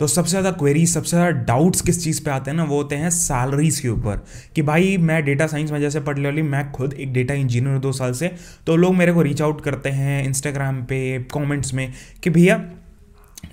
तो सबसे ज़्यादा क्वेरीज सबसे ज़्यादा डाउट्स किस चीज़ पे आते हैं ना वो होते हैं सैलरीज़ के ऊपर कि भाई मैं डेटा साइंस में जैसे पर्टिकुलरली मैं खुद एक डेटा इंजीनियर हूँ दो साल से तो लोग मेरे को रीच आउट करते हैं इंस्टाग्राम पे कमेंट्स में कि भैया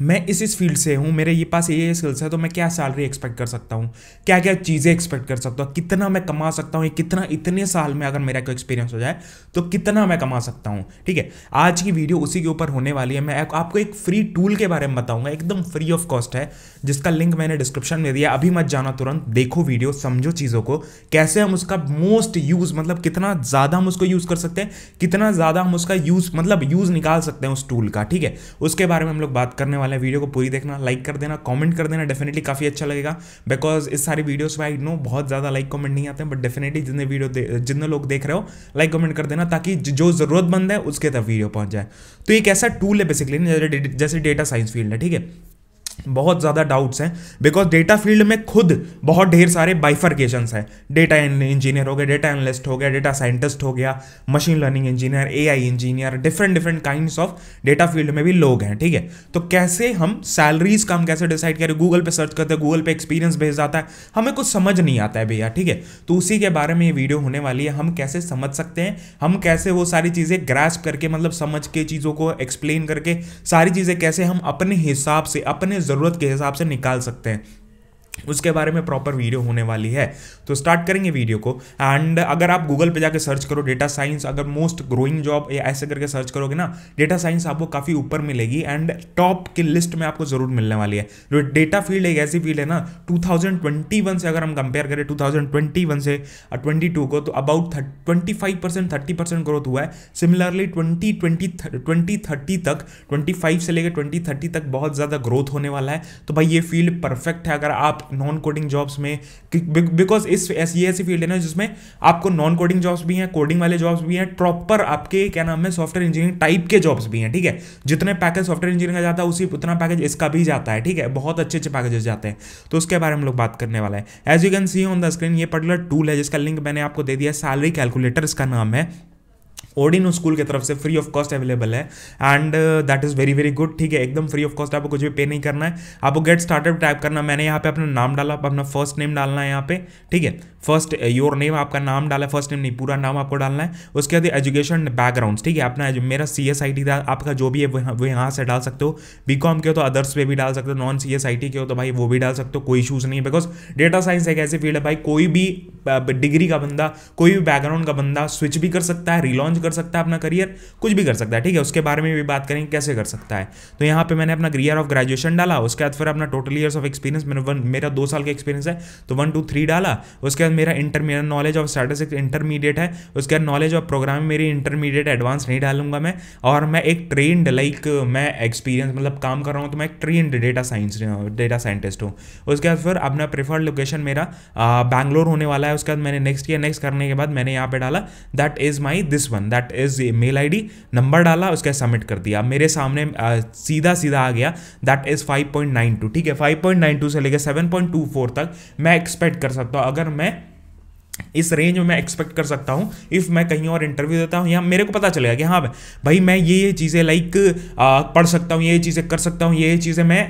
मैं इस इस फील्ड से हूँ मेरे ये पास ये स्किल्स है तो मैं क्या सैलरी एक्सपेक्ट कर सकता हूँ क्या क्या चीज़ें एक्सपेक्ट कर सकता हूँ कितना मैं कमा सकता हूँ कितना इतने साल में अगर मेरा कोई एक्सपीरियंस हो जाए तो कितना मैं कमा सकता हूँ ठीक है आज की वीडियो उसी के ऊपर होने वाली है मैं आपको एक फ्री टूल के बारे में बताऊँगा एकदम फ्री ऑफ कॉस्ट है जिसका लिंक मैंने डिस्क्रिप्शन में दिया अभी मत जाना तुरंत देखो वीडियो समझो चीज़ों को कैसे हम उसका मोस्ट यूज़ मतलब कितना ज़्यादा हम उसको यूज़ कर सकते हैं कितना ज़्यादा हम उसका यूज़ मतलब यूज़ निकाल सकते हैं उस टूल का ठीक है उसके बारे में हम लोग बात करने होने वाला है वीडियो को पूरी देखना लाइक कर देना कॉमेंट कर देना डेफिनेटली काफ़ी अच्छा लगेगा बिकॉज इस सारी वीडियोस में आई नो बहुत ज़्यादा लाइक कमेंट नहीं आते हैं बट डेफिनेटली जितने वीडियो जितने लोग देख रहे हो लाइक कमेंट कर देना ताकि जो ज़रूरतमंद है उसके तक वीडियो पहुंच जाए तो एक ऐसा टूल है बेसिकली जैसे डेटा साइंस फील्ड है ठीक है बहुत ज़्यादा डाउट्स हैं बिकॉज डेटा फील्ड में खुद बहुत ढेर सारे बाइफर्केशंस हैं डेटा इंजीनियर हो गया डेटा एनालिस्ट हो गया डेटा साइंटिस्ट हो गया machine learning engineer I engineer different different kind of data field में भी लोग हैं ठीक है तो कैसे हम सैलरीज का हम कैसे डिसाइड करें गूगल पर सर्च करते हैं गूगल पर एक्सपीरियंस भेज जाता है हमें कुछ समझ नहीं आता है भैया ठीक है तो उसी के बारे में ये वीडियो होने वाली है हम कैसे समझ सकते हैं हम कैसे वो सारी चीज़ें ग्रैस्प करके मतलब समझ के चीज़ों को एक्सप्लेन करके सारी चीज़ें कैसे हम अपने हिसाब से अपने ज़रूरत के हिसाब से निकाल सकते हैं उसके बारे में प्रॉपर वीडियो होने वाली है तो स्टार्ट करेंगे वीडियो को एंड अगर आप गूगल पे जाकर सर्च करो डेटा साइंस अगर मोस्ट ग्रोइंग जॉब या ऐसे करके सर्च करोगे ना डेटा साइंस आपको काफ़ी ऊपर मिलेगी एंड टॉप की लिस्ट में आपको ज़रूर मिलने वाली है जो डेटा फील्ड एक ऐसी फील्ड है ना टू से अगर हम कंपेयर करें टू से ट्वेंटी uh, को तो about twenty five percent thirty percent growth हुआ है similarly twenty twenty twenty thirty तक ट्वेंटी फाइव से लेकर ट्वेंटी थर्टी तक बहुत ज़्यादा ग्रोथ होने वाला है तो भाई ये फील्ड परफेक्ट है अगर आप नॉन कोडिंग जॉब्स में बिकॉज इस ऐसी ऐसी फील्ड है ना जिसमें आपको नॉन कोडिंग जॉब्स भी हैं कोडिंग वाले जॉब्स भी हैं प्रॉपर आपके क्या नाम है सॉफ्टवेयर इंजीनियरिंग टाइप के जॉब्स भी हैं ठीक है जितने पैकेज सॉफ्टवेयर इंजीनियरिंग का जाता है उसी उतना पैकेज इसका भी जाता है ठीक है बहुत अच्छे अच्छे पैकेजेस जाते हैं तो उसके बारे में हम लोग बात करने वाला है as you can see on the screen ये पर्टिकुलर टूल है जिसका लिंक मैंने आपको दे दिया सैलरी कैलकुलेटर इसका नाम है ओडिनो स्कूल की तरफ से फ्री ऑफ कॉस्ट अवेलेबल है and that is very very good ठीक है एकदम फ्री ऑफ कॉस्ट आपको कुछ भी पे नहीं करना है आपको गेट स्टार्टअप टाइप करना मैंने यहाँ पे अपना नाम डाला अपना फर्स्ट नेम डालना है यहाँ पे ठीक है फर्स्ट योर नेम आपका नाम डाला फर्स्ट नेम नहीं पूरा नाम आपको डालना है उसके बाद एजुकेशन बैकग्राउंड ठीक है अपना मेरा सी एस आई टी था आपका जो भी है वो यहाँ से डाल सकते हो बी कॉम के हो तो अदर्स पे भी डाल सकते हो non C S I T के हो तो भाई वो भी डाल सकते हो कोई इशूज़ नहीं है बिकॉज डेटा साइंस एक ऐसी फील्ड है भाई कोई भी डिग्री uh, का बंदा कोई भी बैकग्राउंड का बंदा स्विच भी कर सकता है रिलॉन्च कर सकता है अपना करियर कुछ भी कर सकता है ठीक है उसके बारे में भी बात करेंगे कैसे कर सकता है तो यहाँ पे मैंने अपना ईयर ऑफ ग्रेजुएशन डाला उसके बाद फिर अपना टोटल ईयर्स ऑफ एक्सपीरियंस मेरा वन मेरा दो साल का एक्सपीरियंस है तो वन टू थ्री डाला उसके बाद मेरा इंटर मेरा नॉलेज ऑफ स्टैटिस्टिक्स इंटरमीडिएट है उसके बाद नॉलेज ऑफ प्रोग्राम मेरी इंटरमीडिएट एडवांस नहीं डालूंगा मैं और मैं एक ट्रेंड लाइक मैं एक्सपीरियंस मतलब काम कर रहा हूँ तो मैं एक trained data science data scientist हूँ उसके बाद फिर अपना प्रेफर्ड लोकेशन मेरा बैंगलोर होने वाला है उसके बाद मैंने नेक्स्ट ईयर नेक्स्ट करने के बाद मैंने यहाँ पे डाला that is my this one that is mail ID number डाला उसके सबमिट कर दिया मेरे सामने सीधा सीधा आ गया दैट इज़ 5.92 ठीक है 5.92 से लेकर 7.24 तक मैं एक्सपेक्ट कर सकता हूँ अगर मैं इस रेंज में मैं एक्सपेक्ट कर सकता हूँ इफ़ मैं कहीं और इंटरव्यू देता हूँ या मेरे को पता चलेगा कि हाँ भाई मैं ये ये चीज़ें लाइक पढ़ सकता हूँ ये चीज़ें कर सकता हूँ ये चीज़ें मैं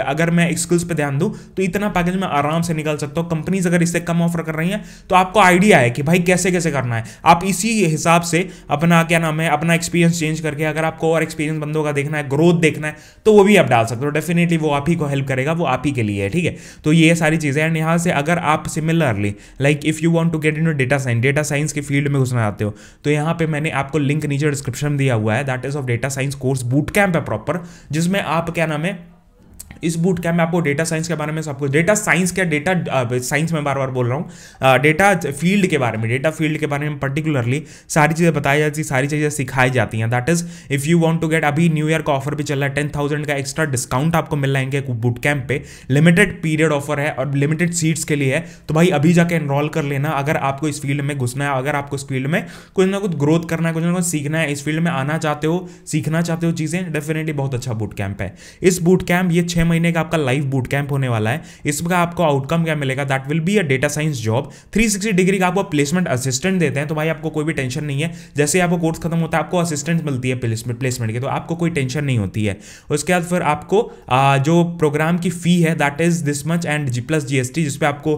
अगर मैं स्किल्स पर ध्यान दूँ तो इतना पैकेज मैं आराम से निकाल सकता हूँ कंपनीज अगर इससे कम ऑफर कर रही हैं तो आपको आइडिया है कि भाई कैसे कैसे करना है आप इसी हिसाब से अपना क्या नाम है अपना एक्सपीरियंस चेंज करके अगर आपको और एक्सपीरियंस बंदों का देखना है ग्रोथ देखना है तो वो भी आप डाल सकते हो डेफिनेटली वो आप ही को हेल्प करेगा वो आप ही के लिए है ठीक है तो ये सारी चीज़ें एंड यहाँ से अगर आप similarly like if you want to get in data science data science के फील्ड में घुसना चाहते हो तो यहाँ पे मैंने आपको लिंक नीचे डिस्क्रिप्शन दिया हुआ है that is of data science course boot camp है प्रॉपर जिसमें आप क्या नाम है इस बूट कैम्प में आपको डेटा साइंस के बारे में सब कुछ डेटा साइंस क्या डेटा साइंस में बार बार बोल रहा हूँ डेटा फील्ड के बारे में डेटा फील्ड के बारे में पर्टिकुलरली सारी चीज़ें बताई जाती सारी चीज़ें सिखाई जाती हैं that is if you want to get अभी न्यू ईयर का ऑफर भी चल रहा है टेन थाउजेंड का एक्स्ट्रा डिस्काउंट आपको मिल रहेंगे बूट कैंप पे लिमिटेड पीरियड ऑफर है और लिमिटेड सीट्स के लिए है तो भाई अभी जाकर एनरोल कर लेना अगर आपको इस फील्ड में घुसना है अगर आपको इस फील्ड में कुछ ना कुछ ग्रोथ करना है कुछ ना कुछ सीखना है इस फील्ड में आना चाहते हो सीखना चाहते हो चीज़ें डेफिनेटली बहुत अच्छा बूट कैंप है इस बूट कैंप ये छः छः महीने का आपका लाइव बूट कैंप होने वाला है इसमें आपको आउटकम क्या मिलेगा that will be a data science job 360 degree का आपको प्लेसमेंट असिस्टेंट देते हैं तो भाई आपको कोई भी टेंशन नहीं है जैसे आपको कोर्स खत्म होता है आपको असिस्टेंट मिलती है प्लेसमेंट प्लेसमेंट की तो आपको कोई टेंशन नहीं होती है उसके बाद फिर आपको आ, जो प्रोग्राम की फ़ी है that is this much and G plus G S T जिसपे आपको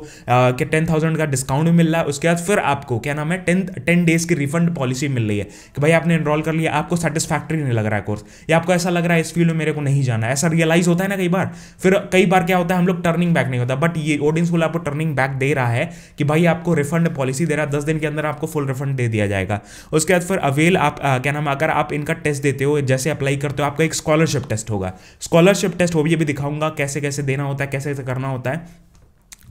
टेन थाउजेंड का डिस्काउंट भी मिल रहा है उसके बाद फिर आपको क्या नाम है टेन टेन डेज़ की रिफंड पॉलिसी मिल रही है कि भाई आपने इनरोल कर लिया आपको सेटिस्फैक्ट्री नहीं लग रहा है कोर्स या आपको ऐसा लग रहा है इस फील्ड में मेरे को नहीं जाना ऐसा रियलाइज़ होता है ना कई बार फिर कई बार क्या होता है हम लोग टर्निंग बैक नहीं होता बट ये ओडिन को आपको टर्निंग बैक दे रहा है कि भाई आपको रिफंड पॉलिसी दे रहा है दस दिन के अंदर आपको फुल रिफंड दे दिया जाएगा उसके बाद फिर अवेल आप आ, क्या नाम अगर आप इनका टेस्ट देते हो जैसे अप्लाई करते हो आपका एक स्कॉलरशिप टेस्ट होगा स्कॉलरशिप टेस्ट वो भी अभी दिखाऊंगा कैसे कैसे देना होता है कैसे कैसे करना होता है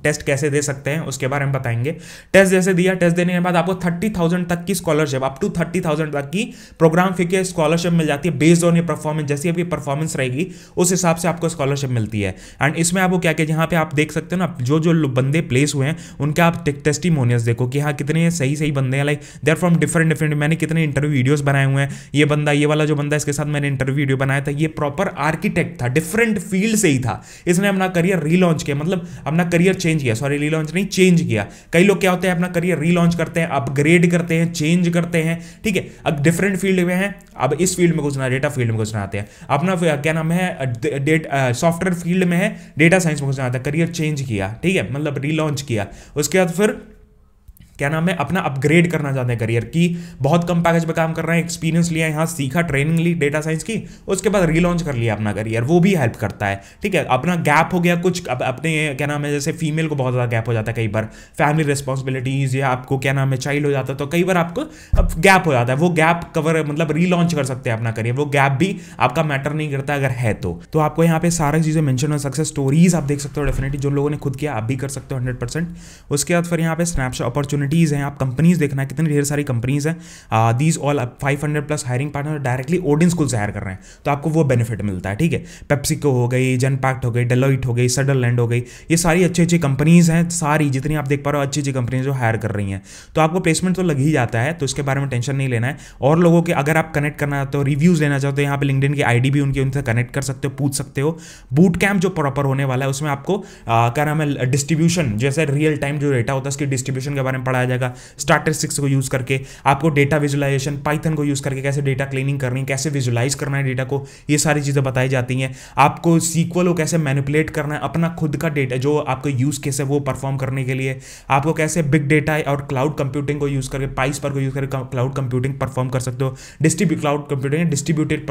टेस्ट कैसे दे सकते हैं उसके बारे में बताएंगे टेस्ट जैसे दिया टेस्ट देने के बाद आपको थर्टी थाउजेंड तक की scholarship up to thirty thousand तक की प्रोग्राम फी के स्कॉलरशिप मिल जाती है बेस्ड ऑन ये परफॉर्मेंस जैसी आपकी परफॉर्मेंस रहेगी उस हिसाब से आपको स्कॉलरशिप मिलती है एंड इसमें आपको क्या क्या यहाँ पे आप देख सकते हो ना जो जो बंदे प्लेस हुए हैं उनके आप टेस्टिमोनियल्स देखो कि हाँ कितने सही सही बंदे हैं like there from different different मैंने कितने इंटरव्यू वीडियोज बनाए हुए हैं ये बंदा ये वाला जो बंदा इसके साथ मैंने इंटरव्यू वीडियो बनाया था ये प्रॉपर आर्किटेक्ट था डिफरेंट फील्ड से ही था इसने अपना करियर रीलॉन्च किया मतलब अपना करियर चेंज चेंज किया सॉरी रीलॉन्च नहीं चेंज किया कई लोग क्या होते हैं अपना करियर रीलॉन्च करते हैं अपग्रेड करते हैं चेंज करते हैं ठीक है अब डिफरेंट फील्ड में हैं अब इस फील्ड में घुसना डेटा फील्ड में घुसना आते हैं अपना क्या नाम है सॉफ्टवेयर फील्ड में है डेटा साइंस में घुसना आता है करियर चेंज किया ठीक है मतलब रीलॉन्च किया उसके बाद फिर क्या नाम है अपना अपग्रेड करना चाहते हैं करियर की बहुत कम पैकेज पर काम कर रहे हैं एक्सपीरियंस लिया यहाँ सीखा ट्रेनिंग ली डेटा साइंस की उसके बाद रीलॉन्च कर लिया अपना करियर वो भी हेल्प करता है ठीक है अपना गैप हो गया कुछ अप, अपने क्या नाम है जैसे फीमेल को बहुत ज़्यादा गैप हो जाता है कई बार फैमिली रिस्पॉन्सिबिलिटीज़ या आपको क्या नाम है चाइल्ड हो जाता है तो कई बार आपको अब गैप हो जाता है वो गैप कवर मतलब रीलॉन्च कर सकते हैं अपना करियर वो गैप भी आपका मैटर नहीं करता अगर है तो, तो आपको यहाँ पे सारी चीज़ें मैंशन हो सक्सेस स्टोरीज आप देख सकते हो डेफिनेटली जो लोगों ने खुद किया आप भी कर सकते हो हंड्रेड उसके बाद फिर यहाँ पे स्नैपशॉट अपॉर्चुनिटी अपॉर्चुनिटीज़ हैं आप कंपनीज़ देखना है कितनी ढेर सारी कंपनीज़ हैं these all five hundred plus hiring partner directly Odin school से हायर कर रहे हैं तो आपको वो बेनिफिट मिलता है ठीक है पेप्सिको हो गई जनपैक्ट हो गई डेलोइट हो गई सडरलैंड हो गई ये सारी अच्छी अच्छी कंपनीज़ हैं सारी जितनी आप देख पा रहे हो अच्छी अच्छी कंपनीज जो हायर कर रही हैं तो आपको प्लेसमेंट तो लग ही जाता है तो इसके बारे में टेंशन नहीं लेना है और लोगों के अगर आप कनेक्ट करना चाहते हो रिव्यूज़ लेना चाहते हो यहाँ पर लिंकडिन की आई भी उनकी उनसे कनेक्ट कर सकते हो पूछ सकते हो बूट कैम्प जो प्रॉपर होने वाला है उसमें आपको क्या नाम है डिस्ट्रीब्यूशन जैसे रियल टाइम जो डेटा होता है उसकी डिस्ट्रीब्यूशन के बारे में पढ़ाया जाएगा स्टार्टर सिक्स को यूज़ करके आपको डेटा विजुलाइजेशन पाइथन को यूज़ करके कैसे डेटा क्लीनिंग करनी है कैसे विजुलाइज करना है डेटा को ये सारी चीज़ें बताई जाती हैं आपको सीक्वल को कैसे मैनिपुलेट करना है अपना खुद का डेटा जो आपको यूज़ केस है वो परफॉर्म करने के लिए आपको कैसे बिग डेटा और क्लाउड कंप्यूटिंग को यूज़ करके पाइस पर को यूज़ करके क्लाउड कंप्यूटिंग परफॉर्म कर सकते हो distribute cloud computing distributed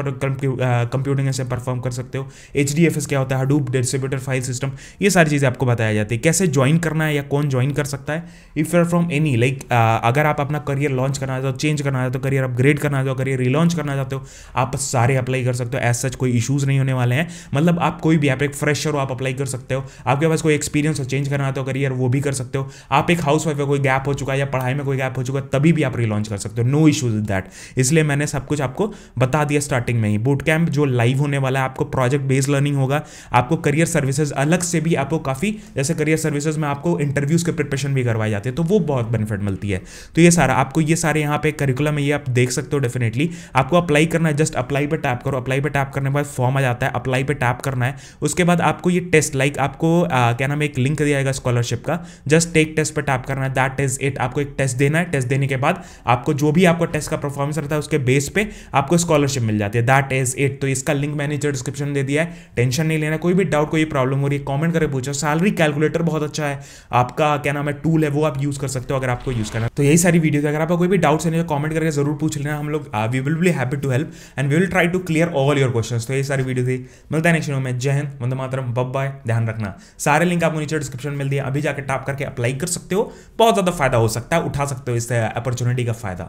computing ऐसे परफॉर्म कर सकते हो एच क्या होता है हडूप डिस्ट्रीब्यूटर फाइल सिस्टम ये सारी चीज़ें आपको बताया जाती है कैसे ज्वाइन करना है या कौन ज्वाइन कर सकता है if you are from any like uh, अगर आप अपना करियर लॉन्च करना चाहते हो चेंज करना चाहते हो करियर अपग्रेड करना चाहते हो करियर रिलॉन्च करना चाहते हो आप सारे अप्लाई कर सकते हो एज सच कोई इशूज़ नहीं होने वाले हैं मतलब आप कोई भी आप एक फ्रेशर हो आप अप्लाई कर सकते हो आपके पास कोई एक्सपीरियंस हो चेंज करना चाहते हो करियर वो भी कर सकते हो आप एक हाउस वाइफ कोई गैप हो चुका है या पढ़ाई में कोई गैप हो चुका है तभी भी आप रिलॉन्च कर सकते हो नो इशूज विद दैट इसलिए मैंने सब कुछ आपको बता दिया स्टार्टिंग में ही बूट कैंप जो लाइव होने वाला है आपको प्रोजेक्ट बेस्ड लर्निंग होगा आपको करियर सर्विसेज अलग से भी आपको काफ़ी जैसे करियर सर्विसेज में आपको इंटरव्यूज के प्रिपरेशन भी करवाए जाते हैं तो वो बहुत बहुत बेनिफिट मिलती है तो ये सारा आपको ये सारे यहाँ पे करिकुलम ये आप देख सकते हो डेफिनेटली आपको अप्लाई करना है जस्ट अप्लाई पर टैप करो अप्लाई पर टैप करने के बाद फॉर्म आ जाता है अप्लाई पर टैप करना है उसके बाद आपको ये टेस्ट लाइक आपको क्या नाम एक लिंक दिया जाएगा स्कॉलरशिप का जस्ट टेक टेस्ट पर टैप करना है दैट इज इट आपको एक टेस्ट देना है टेस्ट देने के बाद आपको जो भी आपका टेस्ट का परफॉर्मेंस रहता है उसके बेस पर आपको स्कॉलरशिप मिल जाती है दैट इज इट तो इसका लिंक मैंने जो डिस्क्रिप्शन दे दिया है टेंशन नहीं लेना कोई भी डाउट कोई प्रॉब्लम हो रही है कॉमेंट करके पूछो सैलरी कैलकुलेटर बहुत अच्छा है आपका क्या नाम है टूल है वो आप यूज़ कर सकते हो हो अगर आपको यूज़ करना तो यही सारी वीडियो अगर आपको कोई भी डाउट है तो कमेंट करके जरूर पूछ लेना हम लोग we will be happy to help and we will try to clear all your question तो यही सारी वीडियो थी मिलता है नेक्स्ट में जय हिंद वंदे मातरम बाय ध्यान रखना सारे लिंक आपको नीचे डिस्क्रिप्शन में दिया अभी जाकर टाप करके अप्लाई कर सकते हो बहुत ज़्यादा फायदा हो सकता है उठा सकते हो इस अपॉर्चुनिटी uh, का फायदा